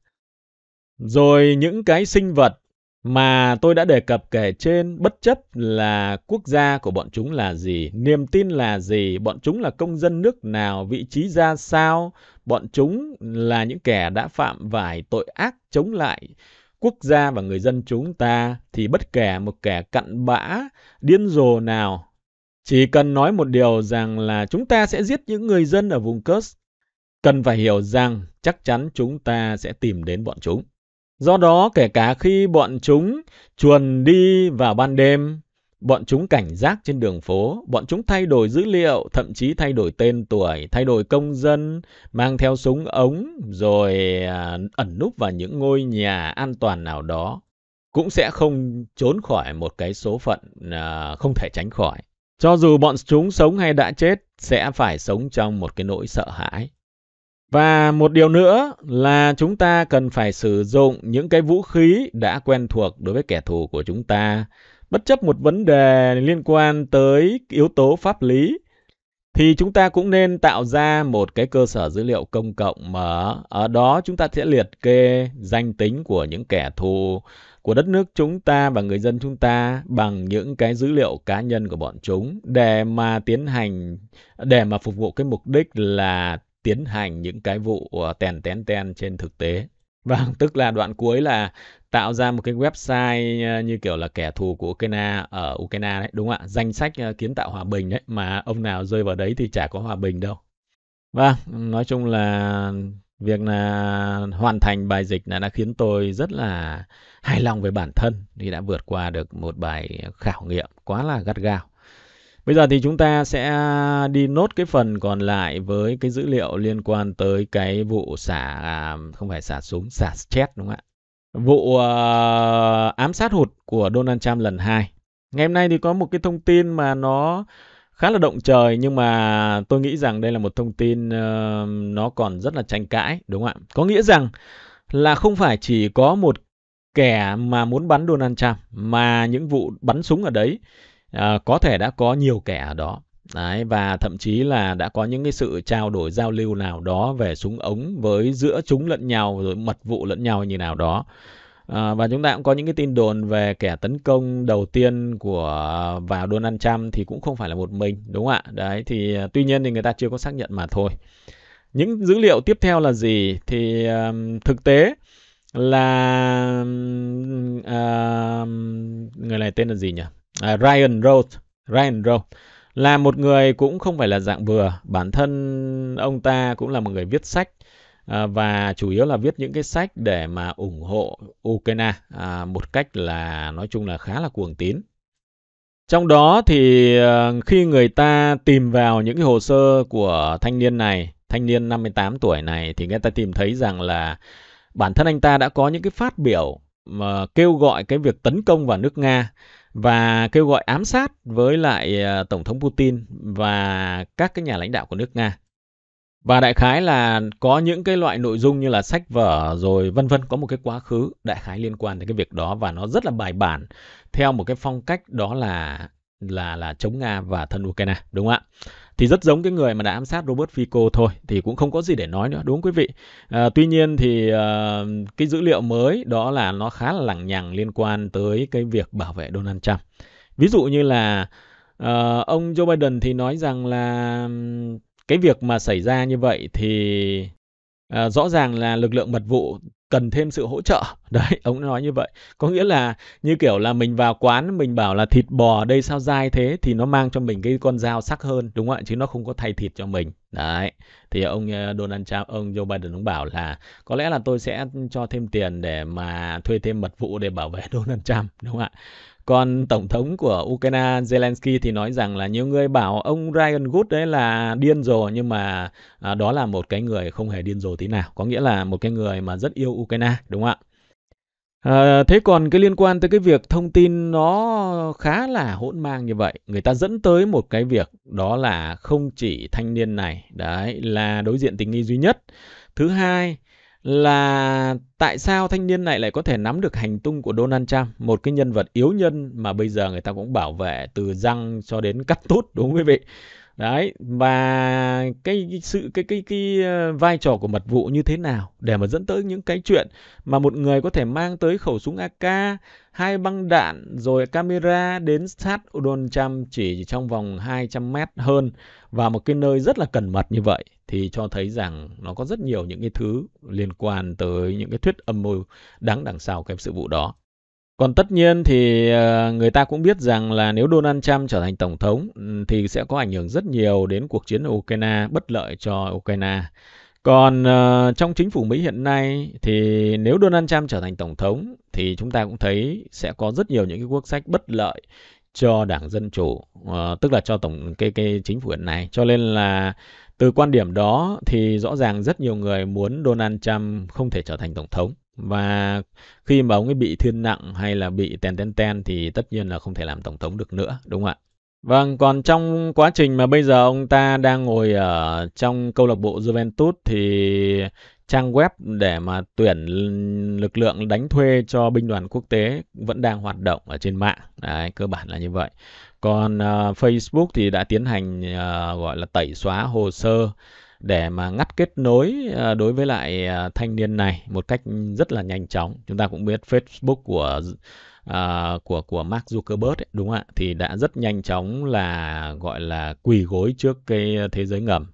rồi những cái sinh vật mà tôi đã đề cập kể trên bất chấp là quốc gia của bọn chúng là gì, niềm tin là gì, bọn chúng là công dân nước nào, vị trí ra sao, bọn chúng là những kẻ đã phạm vài tội ác chống lại quốc gia và người dân chúng ta thì bất kể một kẻ cặn bã, điên rồ nào chỉ cần nói một điều rằng là chúng ta sẽ giết những người dân ở vùng Kursk, cần phải hiểu rằng chắc chắn chúng ta sẽ tìm đến bọn chúng. Do đó kể cả khi bọn chúng chuồn đi vào ban đêm, bọn chúng cảnh giác trên đường phố, bọn chúng thay đổi dữ liệu, thậm chí thay đổi tên tuổi, thay đổi công dân, mang theo súng ống rồi à, ẩn núp vào những ngôi nhà an toàn nào đó cũng sẽ không trốn khỏi một cái số phận à, không thể tránh khỏi. Cho dù bọn chúng sống hay đã chết, sẽ phải sống trong một cái nỗi sợ hãi. Và một điều nữa là chúng ta cần phải sử dụng những cái vũ khí đã quen thuộc đối với kẻ thù của chúng ta. Bất chấp một vấn đề liên quan tới yếu tố pháp lý thì chúng ta cũng nên tạo ra một cái cơ sở dữ liệu công cộng mở. Ở đó chúng ta sẽ liệt kê danh tính của những kẻ thù của đất nước chúng ta và người dân chúng ta bằng những cái dữ liệu cá nhân của bọn chúng để mà tiến hành để mà phục vụ cái mục đích là tiến hành những cái vụ ờ, tèn tén tèn trên thực tế. Vâng, tức là đoạn cuối là tạo ra một cái website ờ, như kiểu là kẻ thù của Ukraine ở Ukraine đấy, đúng không ạ? Danh sách ờ, kiến tạo hòa bình đấy mà ông nào rơi vào đấy thì chả có hòa bình đâu. Vâng, nói chung là việc là hoàn thành bài dịch là đã khiến tôi rất là hài lòng với bản thân vì đã vượt qua được một bài khảo nghiệm quá là gắt gao. Bây giờ thì chúng ta sẽ đi nốt cái phần còn lại với cái dữ liệu liên quan tới cái vụ xả à, không phải xả súng, xả chết đúng không ạ? Vụ à, ám sát hụt của Donald Trump lần 2. Ngày hôm nay thì có một cái thông tin mà nó khá là động trời nhưng mà tôi nghĩ rằng đây là một thông tin uh, nó còn rất là tranh cãi đúng không ạ? Có nghĩa rằng là không phải chỉ có một kẻ mà muốn bắn Donald Trump mà những vụ bắn súng ở đấy à, có thể đã có nhiều kẻ ở đó Đấy, và thậm chí là đã có những cái sự trao đổi giao lưu nào đó về súng ống với giữa chúng lẫn nhau rồi mật vụ lẫn nhau như nào đó à, và chúng ta cũng có những cái tin đồn về kẻ tấn công đầu tiên của ờ, vào Donald Trump thì cũng không phải là một mình đúng không ạ đấy thì tuy nhiên thì người ta chưa có xác nhận mà thôi những dữ liệu tiếp theo là gì thì um, thực tế là uh, người này tên là gì nhỉ à, Ryan Rhodes Ryan Rhodes là một người cũng không phải là dạng vừa bản thân ông ta cũng là một người viết sách à, và chủ yếu là viết những cái sách để mà ủng hộ Ukraine à, một cách là nói chung là khá là cuồng tín trong đó thì à, khi người ta tìm vào những cái hồ sơ của thanh niên này, thanh niên 58 tuổi này thì người ta tìm thấy rằng là bản thân anh ta đã có những cái phát biểu mà kêu gọi cái việc tấn công vào nước Nga và kêu gọi ám sát với lại ờ, tổng thống Putin và các cái nhà lãnh đạo của nước Nga. Và đại khái là có những cái loại nội dung như là sách vở rồi vân vân có một cái quá khứ đại khái liên quan đến cái việc đó và nó rất là bài bản theo một cái phong cách đó là là là chống Nga và thân Ukraine đúng không ạ? thì rất giống cái người mà đã ám sát Robert Fico thôi thì cũng không có gì để nói nữa đúng không quý vị à, tuy nhiên thì à, cái dữ liệu mới đó là nó khá là lằng nhằng liên quan tới cái việc bảo vệ Donald Trump ví dụ như là à, ông Joe Biden thì nói rằng là cái việc mà xảy ra như vậy thì à, rõ ràng là lực lượng mật vụ cần thêm sự hỗ trợ đấy ông nói như vậy có nghĩa là như kiểu là mình vào quán mình bảo là thịt bò đây sao dai thế thì nó mang cho mình cái con dao sắc hơn đúng không ạ chứ nó không có thay thịt cho mình đấy thì ông ờ, Donald Trump ông Joe Biden ông bảo là có lẽ là tôi sẽ cho thêm tiền để mà thuê thêm mật vụ để bảo vệ Donald Trump đúng không ạ còn Tổng thống của Ukraine Zelensky thì nói rằng là nhiều người bảo ông Ryan Good đấy là điên rồ nhưng mà à, đó là một cái người không hề điên rồ tí nào. Có nghĩa là một cái người mà rất yêu Ukraine đúng không ạ? À, thế còn cái liên quan tới cái việc thông tin nó khá là hỗn mang như vậy, người ta dẫn tới một cái việc đó là không chỉ thanh niên này, đấy là đối diện tình nghi duy nhất. Thứ hai là tại sao thanh niên này lại có thể nắm được hành tung của Donald Trump, một cái nhân vật yếu nhân mà bây giờ người ta cũng bảo vệ từ răng cho đến cắt tút đúng không quý vị? đấy và cái, cái sự cái cái cái ờ, vai trò của mật vụ như thế nào để mà dẫn tới những cái chuyện mà một người có thể mang tới khẩu súng AK, hai băng đạn rồi camera đến sát udon Trump chỉ trong vòng 200 mét hơn và một cái nơi rất là cẩn mật như vậy thì cho thấy rằng nó có rất nhiều những cái thứ liên quan tới những cái thuyết âm mưu đắng đằng sau cái sự vụ đó. Còn tất nhiên thì ờ, người ta cũng biết rằng là nếu Donald Trump trở thành tổng thống ừ, thì sẽ có ảnh hưởng rất nhiều đến cuộc chiến ở Ukraine, bất lợi cho Ukraine. Còn ờ, trong chính phủ Mỹ hiện nay thì nếu Donald Trump trở thành tổng thống thì chúng ta cũng thấy sẽ có rất nhiều những cái quốc sách bất lợi cho đảng dân chủ, ờ, tức là cho tổng cái cái chính phủ hiện nay. Cho nên là từ quan điểm đó thì rõ ràng rất nhiều người muốn Donald Trump không thể trở thành tổng thống và khi mà ông ấy bị thiên nặng hay là bị ten ten ten thì tất nhiên là không thể làm tổng thống được nữa đúng không ạ? Vâng, còn trong quá trình mà bây giờ ông ta đang ngồi ở trong câu lạc bộ Juventus thì trang web để mà tuyển lực lượng đánh thuê cho binh đoàn quốc tế vẫn đang hoạt động ở trên mạng. Đấy, cơ bản là như vậy. Còn uh, Facebook thì đã tiến hành uh, gọi là tẩy xóa hồ sơ để mà ngắt kết nối uh, đối với lại uh, thanh niên này một cách rất là nhanh chóng. Chúng ta cũng biết Facebook của uh, của của Mark Zuckerberg ấy, đúng không ạ? Thì đã rất nhanh chóng là gọi là quỳ gối trước cái thế giới ngầm.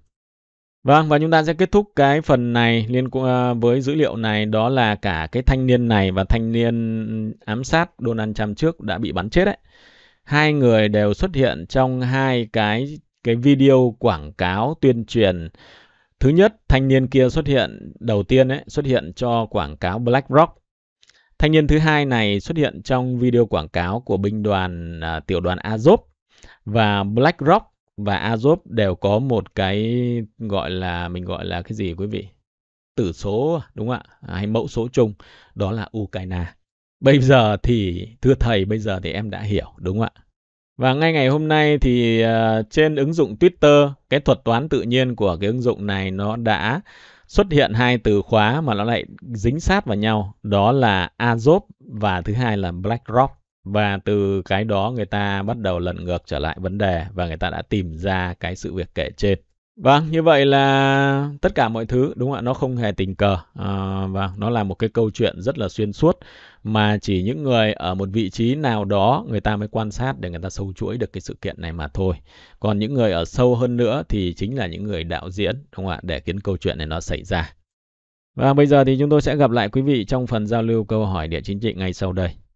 Vâng và chúng ta sẽ kết thúc cái phần này liên quan với dữ liệu này đó là cả cái thanh niên này và thanh niên ám sát Donald Trump trước đã bị bắn chết đấy hai người đều xuất hiện trong hai cái cái video quảng cáo tuyên truyền thứ nhất thanh niên kia xuất hiện đầu tiên ấy xuất hiện cho quảng cáo BlackRock thanh niên thứ hai này xuất hiện trong video quảng cáo của binh đoàn à, tiểu đoàn Azov và BlackRock và Azov đều có một cái gọi là mình gọi là cái gì quý vị tử số đúng không ạ à, hay mẫu số chung đó là Ukraine Bây giờ thì thưa thầy, bây giờ thì em đã hiểu đúng không ạ? Và ngay ngày hôm nay thì uh, trên ứng dụng Twitter, cái thuật toán tự nhiên của cái ứng dụng này nó đã xuất hiện hai từ khóa mà nó lại dính sát vào nhau, đó là azop và thứ hai là BlackRock. Và từ cái đó người ta bắt đầu lần ngược trở lại vấn đề và người ta đã tìm ra cái sự việc kể trên. Vâng, như vậy là tất cả mọi thứ đúng không ạ? Nó không hề tình cờ. À, vâng, nó là một cái câu chuyện rất là xuyên suốt mà chỉ những người ở một vị trí nào đó người ta mới quan sát để người ta sâu chuỗi được cái sự kiện này mà thôi còn những người ở sâu hơn nữa thì chính là những người đạo diễn đúng không ạ để khiến câu chuyện này nó xảy ra và bây giờ thì chúng tôi sẽ gặp lại quý vị trong phần giao lưu câu hỏi địa chính trị ngay sau đây